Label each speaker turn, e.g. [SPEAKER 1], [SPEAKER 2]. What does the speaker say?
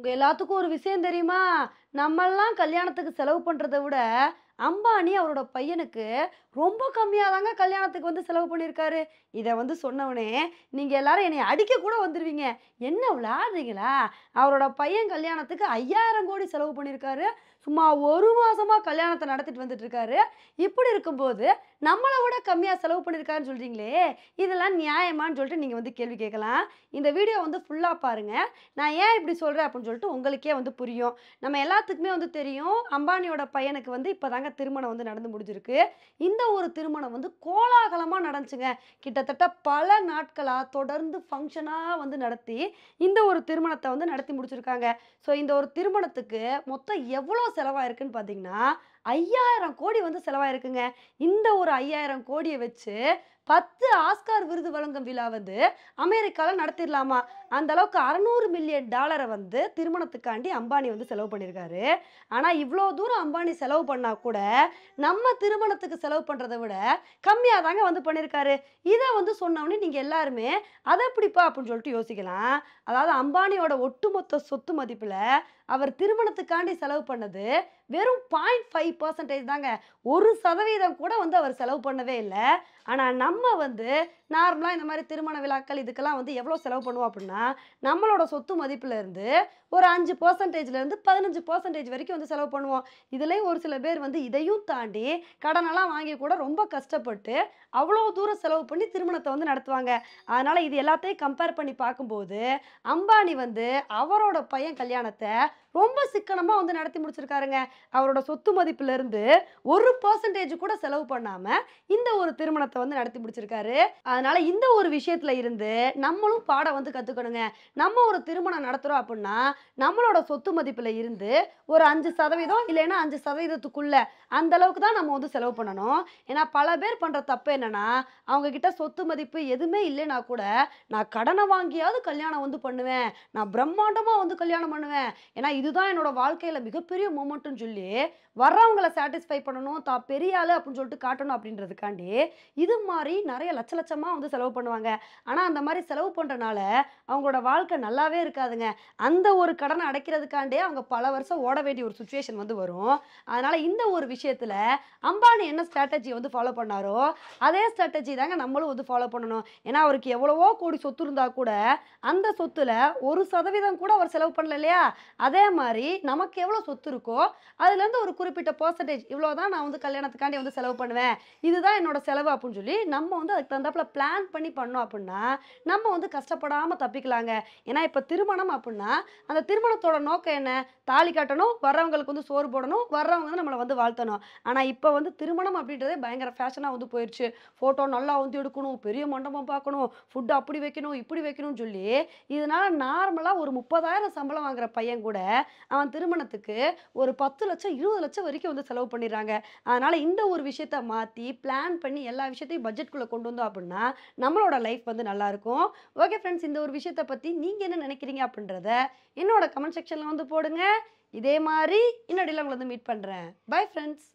[SPEAKER 1] உங்கள் எல்லாத்துக்கும் ஒரு விஷயம் தெரியுமா நம்மெல்லாம் கல்யாணத்துக்கு செலவு பண்ணுறதை விட அம்பானி அவரோட பையனுக்கு ரொம்ப கம்மியாக தாங்க கல்யாணத்துக்கு வந்து செலவு பண்ணியிருக்காரு இதை வந்து சொன்னவனே நீங்கள் எல்லாரும் என்னை அடிக்க கூட வந்துடுவீங்க என்ன விளாடுறீங்களா அவரோட பையன் கல்யாணத்துக்கு ஐயாயிரம் கோடி செலவு பண்ணியிருக்காரு சும்மா ஒரு மாதமாக கல்யாணத்தை நடத்திட்டு வந்துட்டுருக்காரு இப்படி இருக்கும்போது நம்மளை விட கம்மியாக செலவு பண்ணியிருக்காருன்னு சொல்கிறீங்களே இதெல்லாம் நியாயமானு சொல்லிட்டு நீங்கள் வந்து கேள்வி கேட்கலாம் இந்த வீடியோ வந்து ஃபுல்லாக பாருங்கள் நான் ஏன் இப்படி சொல்கிறேன் அப்படின்னு சொல்லிட்டு உங்களுக்கே வந்து புரியும் நம்ம எல்லாத்துக்குமே வந்து தெரியும் அம்பானியோட பையனுக்கு வந்து இப்போ தாங்க அழகாக திருமணம் வந்து நடந்து முடிஞ்சிருக்கு இந்த ஒரு திருமணம் வந்து கோலாகலமாக நடந்துச்சுங்க கிட்டத்தட்ட பல நாட்களாக தொடர்ந்து ஃபங்க்ஷனாக வந்து நடத்தி இந்த ஒரு திருமணத்தை வந்து நடத்தி முடிச்சிருக்காங்க ஸோ இந்த ஒரு திருமணத்துக்கு மொத்தம் எவ்வளோ செலவாயிருக்குன்னு பார்த்தீங்கன்னா ஐயாயிரம் கோடி வந்து செலவாயிருக்குங்க இந்த ஒரு ஐயாயிரம் கோடியை வச்சு பத்து ஆஸ்கார் விருது வழங்கும் விழா வந்து அமெரிக்காவில் நடத்திடலாமா அந்த அளவுக்கு அறநூறு மில்லியன் டாலரை வந்து திருமணத்துக்காண்டி அம்பானி வந்து செலவு பண்ணியிருக்காரு ஆனால் இவ்வளோ தூரம் அம்பானி செலவு பண்ணால் கூட நம்ம திருமணத்துக்கு செலவு பண்ணுறதை விட கம்மியாக தாங்க வந்து பண்ணியிருக்காரு இதை வந்து சொன்னோடனே நீங்கள் எல்லாருமே அதை எப்படிப்பா அப்படின்னு சொல்லிட்டு யோசிக்கலாம் அதாவது அம்பானியோட ஒட்டுமொத்த சொத்து மதிப்பில் அவர் திருமணத்துக்காண்டி செலவு பண்ணது வெறும் பாயிண்ட் ஃபைவ் பர்சன்டேஜ் தாங்க ஒரு சதவீதம் கூட வந்து அவர் செலவு பண்ணவே இல்லை ஆனால் நம்ம வந்து நார்மலாக இந்த மாதிரி திருமண விழாக்கள் இதுக்கெல்லாம் வந்து எவ்வளோ செலவு பண்ணுவோம் அப்படின்னா நம்மளோட சொத்து மதிப்புலேருந்து ஒரு அஞ்சு பர்சன்டேஜ்லேருந்து பதினஞ்சு பர்சன்டேஜ் வரைக்கும் வந்து செலவு பண்ணுவோம் இதுலேயும் ஒரு சில பேர் வந்து இதையும் தாண்டி கடனெல்லாம் வாங்கி கூட ரொம்ப கஷ்டப்பட்டு அவ்வளோ தூரம் செலவு பண்ணி திருமணத்தை வந்து நடத்துவாங்க அதனால் இது எல்லாத்தையும் கம்பேர் பண்ணி பார்க்கும்போது அம்பானி வந்து அவரோட பையன் கல்யாணத்தை ரொம்ப சிக்கனமாக வந்து நடத்தி முடிச்சிருக்காருங்க அவரோட சொத்து மதிப்பிலிருந்து ஒரு பர்சன்டேஜ் கூட செலவு பண்ணாமல் இந்த ஒரு திருமணத்தை வந்து நடத்தி முடிச்சிருக்காரு அதனால இந்த ஒரு விஷயத்தில் இருந்து நம்மளும் பாடம் வந்து கற்றுக்கணுங்க நம்ம ஒரு திருமணம் நடத்துகிறோம் அப்படின்னா நம்மளோட சொத்து மதிப்பில் இருந்து ஒரு அஞ்சு சதவீதம் இல்லைன்னா அஞ்சு சதவீதத்துக்குள்ள அந்த அளவுக்கு தான் நம்ம வந்து செலவு பண்ணணும் ஏன்னா பல பேர் பண்ணுற தப்பு என்னென்னா அவங்க கிட்ட சொத்து மதிப்பு எதுவுமே இல்லைன்னா கூட நான் கடனை வாங்கியாவது கல்யாணம் வந்து பண்ணுவேன் நான் பிரம்மாண்டமாக வந்து கல்யாணம் பண்ணுவேன் ஏன்னா இது இதுதான் என்னோட வாழ்க்கையில் மிகப்பெரிய மூமெண்ட்னு சொல்லி வர்றவங்களை சாட்டிஸ்ஃபை பண்ணணும் தா பெரிய ஆளு அப்படின்னு சொல்லிட்டு காட்டணும் அப்படின்றதுக்காண்டி இது மாதிரி நிறைய லட்ச லட்சமாக வந்து செலவு பண்ணுவாங்க ஆனால் அந்த மாதிரி செலவு பண்ணுறனால அவங்களோட வாழ்க்கை நல்லாவே இருக்காதுங்க அந்த ஒரு கடனை அடைக்கிறதுக்காண்டே அவங்க பல வருஷம் ஓட வேண்டிய ஒரு சுச்சுவேஷன் வந்து வரும் அதனால் இந்த ஒரு விஷயத்தில் அம்பானி என்ன ஸ்ட்ராட்டஜி வந்து ஃபாலோ பண்ணாரோ அதே ஸ்ட்ராட்டஜி தாங்க நம்மளும் வந்து ஃபாலோ பண்ணணும் ஏன்னா அவருக்கு எவ்வளவோ கோடி சொத்து இருந்தால் கூட அந்த சொத்துல ஒரு சதவீதம் கூட அவர் செலவு பண்ணல இல்லையா அதே மாதிரி நமக்கு எவ்வளோ சொத்து இருக்கோ அதுலேருந்து ஒரு குறிப்பிட்ட பர்சன்டேஜ் இவ்வளோ தான் நான் வந்து கல்யாணத்துக்காண்டி வந்து செலவு பண்ணுவேன் இதுதான் என்னோட செலவு அப்படின்னு சொல்லி நம்ம வந்து அதுக்கு தகுந்தாப்பில் பிளான் பண்ணி பண்ணோம் அப்படின்னா நம்ம வந்து கஷ்டப்படாமல் தப்பிக்கலாங்க ஏன்னா இப்போ திருமணம் அப்படின்னா அந்த திருமணத்தோட நோக்கம் என்ன தாலி கட்டணும் வர்றவங்களுக்கு வந்து சோறு போடணும் வர்றவங்க வந்து நம்மளை வந்து வாழ்த்தணும் ஆனால் இப்போ வந்து திருமணம் அப்படின்றதே பயங்கர ஃபேஷனாக வந்து போயிடுச்சு ஃபோட்டோ நல்லா வந்து எடுக்கணும் பெரிய மண்டபம் பார்க்கணும் ஃபுட்டு அப்படி வைக்கணும் இப்படி வைக்கணும்னு சொல்லி இதனால் நார்மலாக ஒரு முப்பதாயிரம் சம்பளம் வாங்குகிற பையன் கூட அவன் திருமணத்துக்கு ஒரு பத்து லட்சம் இருபது லட்சம் வரைக்கும் வந்து செலவு பண்ணிடுறாங்க அதனால் இந்த ஒரு விஷயத்த மாற்றி பிளான் பண்ணி எல்லா விஷயத்தையும் பட்ஜெட்குள்ளே கொண்டு வந்தோம் அப்படின்னா நம்மளோட லைஃப் வந்து நல்லாயிருக்கும் ஓகே ஃப்ரெண்ட்ஸ் இந்த ஒரு விஷயத்த பற்றி நீங்கள் என்ன நினைக்கிறீங்க அப்படின்றத என்னோட கமெண்ட் செக்ஷனில் வந்து போடுங்க இதே மாதிரி இன்னடியில் உங்களை வந்து மீட் பண்ணுறேன் பை ஃப்ரெண்ட்ஸ்